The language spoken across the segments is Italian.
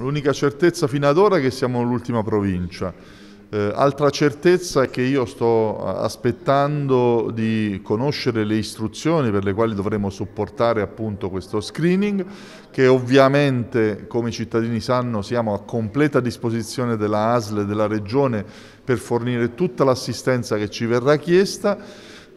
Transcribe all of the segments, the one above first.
L'unica certezza fino ad ora è che siamo l'ultima provincia. Eh, altra certezza è che io sto aspettando di conoscere le istruzioni per le quali dovremo supportare appunto questo screening, che ovviamente come i cittadini sanno siamo a completa disposizione della ASL e della Regione per fornire tutta l'assistenza che ci verrà chiesta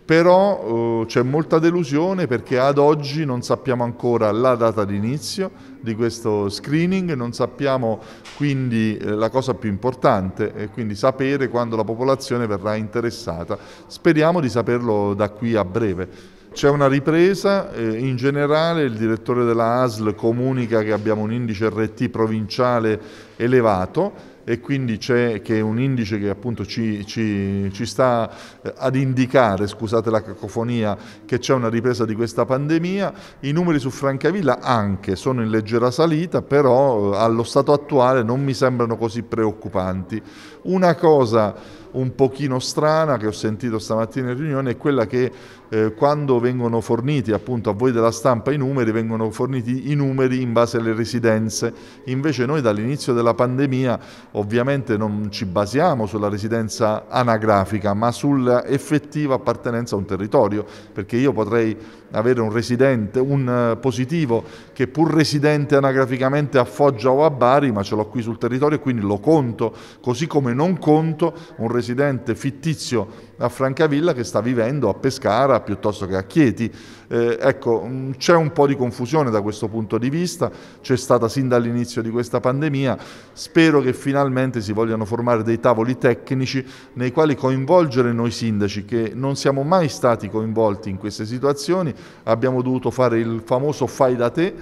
però eh, c'è molta delusione perché ad oggi non sappiamo ancora la data d'inizio di questo screening, non sappiamo quindi eh, la cosa più importante, e quindi sapere quando la popolazione verrà interessata. Speriamo di saperlo da qui a breve. C'è una ripresa, eh, in generale il direttore della ASL comunica che abbiamo un indice RT provinciale elevato, e quindi c'è che è un indice che appunto ci, ci, ci sta eh, ad indicare, scusate la cacofonia, che c'è una ripresa di questa pandemia. I numeri su Francavilla anche sono in leggera salita, però eh, allo stato attuale non mi sembrano così preoccupanti. Una cosa un pochino strana che ho sentito stamattina in riunione è quella che eh, quando vengono forniti appunto a voi della stampa i numeri, vengono forniti i numeri in base alle residenze. Invece noi dall'inizio della pandemia Ovviamente non ci basiamo sulla residenza anagrafica, ma sull'effettiva appartenenza a un territorio, perché io potrei avere un residente, un eh, positivo che pur residente anagraficamente a Foggia o a Bari, ma ce l'ho qui sul territorio e quindi lo conto, così come non conto un residente fittizio a Francavilla che sta vivendo a Pescara piuttosto che a Chieti. Eh, ecco, mm, c'è un po' di confusione da questo punto di vista, c'è stata sin dall'inizio di questa pandemia, spero che finalmente finalmente si vogliano formare dei tavoli tecnici nei quali coinvolgere noi sindaci che non siamo mai stati coinvolti in queste situazioni, abbiamo dovuto fare il famoso fai da te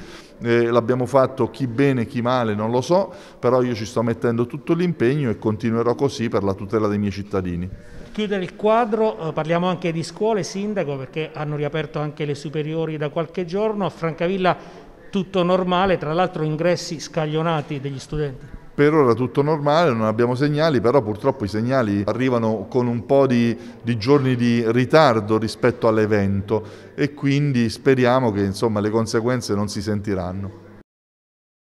eh, l'abbiamo fatto chi bene chi male non lo so, però io ci sto mettendo tutto l'impegno e continuerò così per la tutela dei miei cittadini. Chiudere il quadro, eh, parliamo anche di scuole, sindaco, perché hanno riaperto anche le superiori da qualche giorno, a Francavilla tutto normale, tra l'altro ingressi scaglionati degli studenti. Per ora tutto normale, non abbiamo segnali, però purtroppo i segnali arrivano con un po' di, di giorni di ritardo rispetto all'evento e quindi speriamo che insomma, le conseguenze non si sentiranno.